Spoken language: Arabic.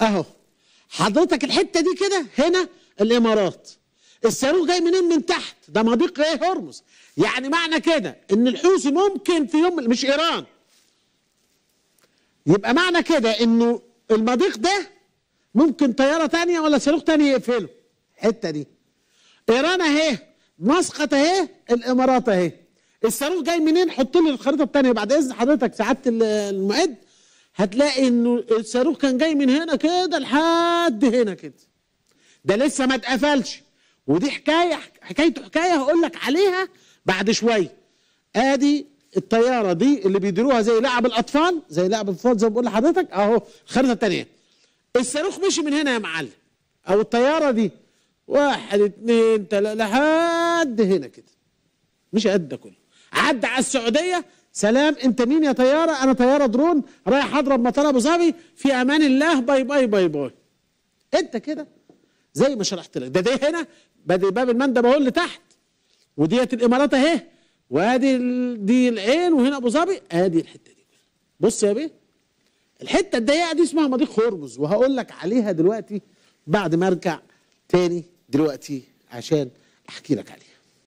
اهو حضرتك الحته دي كده هنا الامارات الصاروخ جاي منين من تحت ده مضيق ايه هرمز يعني معنى كده ان الحوثي ممكن في يوم مش ايران يبقى معنى كده انه المضيق ده ممكن طياره تانية ولا صاروخ تاني يقفله الحته دي ايران اهي مسقط اهي الامارات اهي الصاروخ جاي منين حط لي الخريطه الثانيه بعد اذن حضرتك سعاده المعد هتلاقي انه الصاروخ كان جاي من هنا كده لحد هنا كده ده لسه ما اتقفلش ودي حكايه حكايته حكايه هقول لك عليها بعد شويه ادي الطياره دي اللي بيديروها زي لعب الاطفال زي لعب الاطفال زي ما بقول لحضرتك اهو الخريطه الثانيه الصاروخ مشي من هنا يا معلم او الطياره دي واحد اتنين تلاته لحد هنا كده مش قد ده كله عدى على السعوديه سلام انت مين يا طياره انا طياره درون رايح اضرب مطار ابو ظبي في امان الله باي باي باي باي انت كده زي ما شرحت لك ده دي هنا بدي باب المندب اهو اللي تحت وديت الامارات اهي وادي دي العين وهنا ابو ظبي ادي الحته دي بص يا بيه الحته الضيقه دي اسمها مضيق هرمز وهقول لك عليها دلوقتي بعد ما ارجع تاني دلوقتي عشان احكي لك عليها